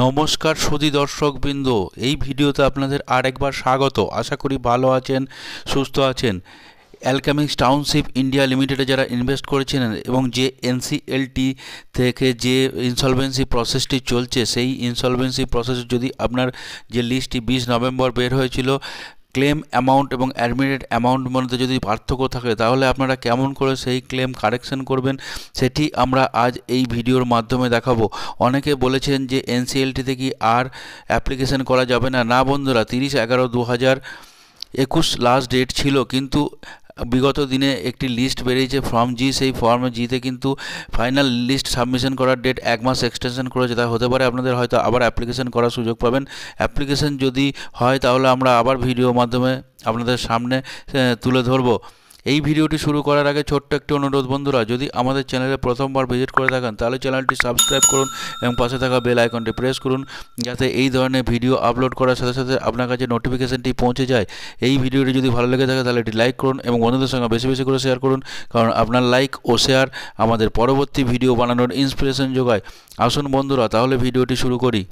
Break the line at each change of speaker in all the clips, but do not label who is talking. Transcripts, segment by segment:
নমস্কার সুধি দর্শকবৃন্দ এই ভিডিওতে আপনাদের আরেকবার স্বাগত আশা করি ভালো আছেন সুস্থ আছেন অ্যালকামিক্স টাউনশিপ ইন্ডিয়া লিমিটেডে যারা ইনভেস্ট করেছিলেন এবং যে এনসিএলটি থেকে যে ইনসলভেন্সি প্রসেসটি চলছে সেই ইনসলভেন্সি প্রসেস যদি আপনার যে লিস্টটি বিশ নভেম্বর বের হয়েছিল ক্লেম অ্যামাউন্ট এবং অ্যাডমিটেড অ্যামাউন্ট মধ্যে যদি পার্থক্য থাকে তাহলে আপনারা কেমন করে সেই ক্লেম কারেকশন করবেন সেটি আমরা আজ এই ভিডিওর মাধ্যমে দেখাবো অনেকে বলেছেন যে এনসিএলটিতে কি আর অ্যাপ্লিকেশন করা যাবে না না বন্ধুরা তিরিশ এগারো দু হাজার একুশ লাস্ট ডেট ছিল কিন্তু বিগত দিনে একটি লিস্ট বেরিয়েছে ফর্ম জি সেই ফর্ম জিতে কিন্তু ফাইনাল লিস্ট সাবমিশন করার ডেট এক মাস এক্সটেনশন করেছে তা হতে পারে আপনাদের হয়তো আবার অ্যাপ্লিকেশন করার সুযোগ পাবেন অ্যাপ্লিকেশন যদি হয় তাহলে আমরা আবার ভিডিও মাধ্যমে আপনাদের সামনে তুলে ধরবো এই ভিডিওটি শুরু করার আগে ছোট্ট একটি অনুরোধ বন্ধুরা যদি আমাদের চ্যানেলে প্রথমবার ভিজিট করে থাকেন তাহলে চ্যানেলটি সাবস্ক্রাইব করুন এবং পাশে থাকা বেল আইকনটি প্রেস করুন যাতে এই ধরনের ভিডিও আপলোড করার সাথে সাথে আপনার কাছে নোটিফিকেশানটি পৌঁছে যায় এই ভিডিওটি যদি ভালো লেগে থাকে তাহলে এটি লাইক করুন এবং বন্ধুদের সঙ্গে বেশি বেশি করে শেয়ার করুন কারণ আপনার লাইক ও শেয়ার আমাদের পরবর্তী ভিডিও বানানোর ইন্সপিরেশন যোগায় আসুন বন্ধুরা তাহলে ভিডিওটি শুরু করি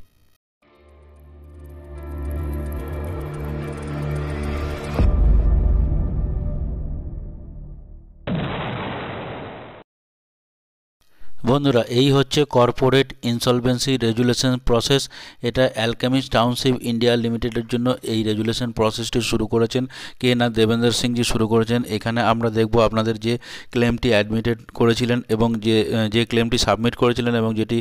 বন্ধুরা এই হচ্ছে কর্পোরেট ইনসলভেন্সি রেজুলেশন প্রসেস এটা অ্যালকেমিস্ট টাউনশিপ ইন্ডিয়া লিমিটেডের জন্য এই রেজুলেশন প্রসেসটি শুরু করেছেন কে না দেবেন্দ্র সিংজি শুরু করেছেন এখানে আমরা দেখব আপনাদের যে ক্লেমটি অ্যাডমিটেড করেছিলেন এবং যে যে ক্লেমটি সাবমিট করেছিলেন এবং যেটি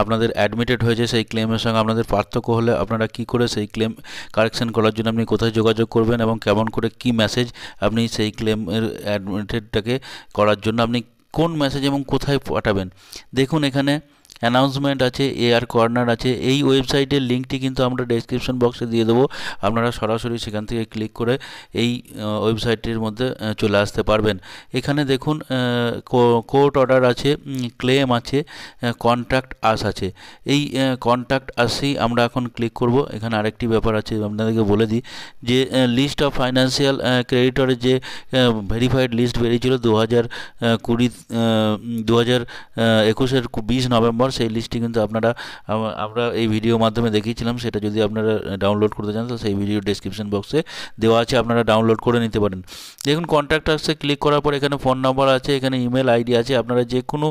আপনাদের অ্যাডমিটেড হয়েছে সেই ক্লেমের সঙ্গে আপনাদের পার্থক্য হলে আপনারা কি করে সেই ক্লেম কারেকশন করার জন্য আপনি কোথায় যোগাযোগ করবেন এবং কেমন করে কি মেসেজ আপনি সেই ক্লেমের অ্যাডমিটেডটাকে করার জন্য আপনি কোন মেসেজ এবং কোথায় পাঠাবেন দেখুন এখানে অ্যানাউন্সমেন্ট আছে এ আর কর্নার আছে এই ওয়েবসাইটের লিঙ্কটি কিন্তু আমরা ডেসক্রিপশন বক্সে দিয়ে দেবো আপনারা সরাসরি সেখান থেকে ক্লিক করে এই ওয়েবসাইটটির মধ্যে চলে আসতে পারবেন এখানে দেখুন কোর্ট অর্ডার আছে ক্লেম আছে কন্ট্রাক্ট আস আছে এই কন্ট্রাক্ট আসেই আমরা এখন ক্লিক করব এখানে আরেকটি ব্যাপার আছে আপনাদেরকে বলে দিই যে লিস্ট অফ ফাইন্যান্সিয়াল ক্রেডিটরের যে ভেরিফাইড লিস্ট বেরিয়েছিল দু হাজার কুড়ি দু হাজার একুশের বিশ নভেম্বর নাম্বার সেই লিস্টটি কিন্তু আপনারা আমরা এই ভিডিও মাধ্যমে দেখিয়েছিলাম সেটা যদি আপনারা ডাউনলোড করতে চান তো সেই ভিডিও ডিসক্রিপশন বক্সে দেওয়া আছে আপনারা ডাউনলোড করে নিতে পারেন দেখুন কন্ট্যাক্ট আসছে ক্লিক করার পর এখানে ফোন নাম্বার আছে এখানে ইমেল আইডি আছে আপনারা যে কোনো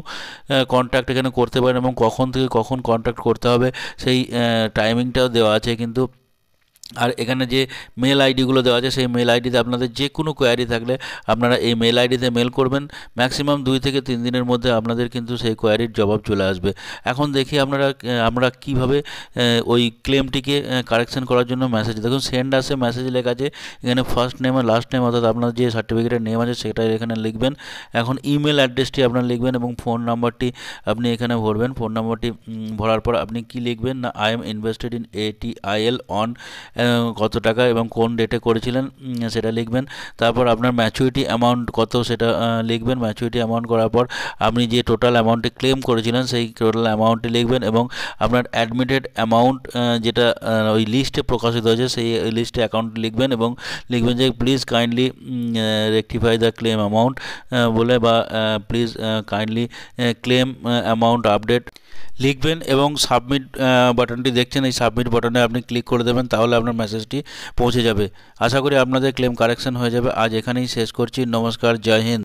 কন্ট্যাক্ট এখানে করতে পারেন এবং কখন থেকে কখন কন্ট্যাক্ট করতে হবে সেই টাইমিংটাও দেওয়া আছে কিন্তু আর এখানে যে মেল আইডিগুলো দেওয়া আছে সেই মেল আইডিতে আপনাদের যে কোনো কোয়ারি থাকলে আপনারা এই মেল আইডিতে মেল করবেন ম্যাক্সিমাম দুই থেকে তিন দিনের মধ্যে আপনাদের কিন্তু সেই কোয়ারির জবাব চলে আসবে এখন দেখি আপনারা আমরা কিভাবে ওই ক্লেমটিকে কারেকশন করার জন্য মেসেজ দেখুন সেন্ড আসে মেসেজ লেখা আছে এখানে ফার্স্ট নেম আর লাস্ট নেম অর্থাৎ আপনার যে সার্টিফিকেটের নেম আছে সেটা এখানে লিখবেন এখন ইমেল অ্যাড্রেসটি আপনার লিখবেন এবং ফোন নাম্বারটি আপনি এখানে ভরবেন ফোন নাম্বারটি ভরার পর আপনি কি লিখবেন না I am invested in ATIL on কত টাকা এবং কোন ডেটে করেছিলেন সেটা লিখবেন তারপর আপনার ম্যাচুরিটি অ্যামাউন্ট কত সেটা লিখবেন ম্যাচুরিটি অ্যামাউন্ট করার পর আপনি যে টোটাল অ্যামাউন্টে ক্লেম করেছিলেন সেই টোটাল অ্যামাউন্টটি লিখবেন এবং আপনার অ্যাডমিটেড অ্যামাউন্ট যেটা ওই লিস্টে প্রকাশিত হয়েছে সেই লিস্টে অ্যাকাউন্ট লিখবেন এবং লিখবেন যে please kindly rectify the claim amount বলে বা please kindly claim amount update লিখবেন এবং সাবমিট বাটনটি দেখছেন এই সাবমিট বাটনে আপনি ক্লিক করে দেবেন তাহলে আপনার মেসেজটি পৌঁছে যাবে আশা করি আপনাদের ক্লেম কারেকশন হয়ে যাবে আজ এখানেই শেষ করছি নমস্কার জয় হিন্দ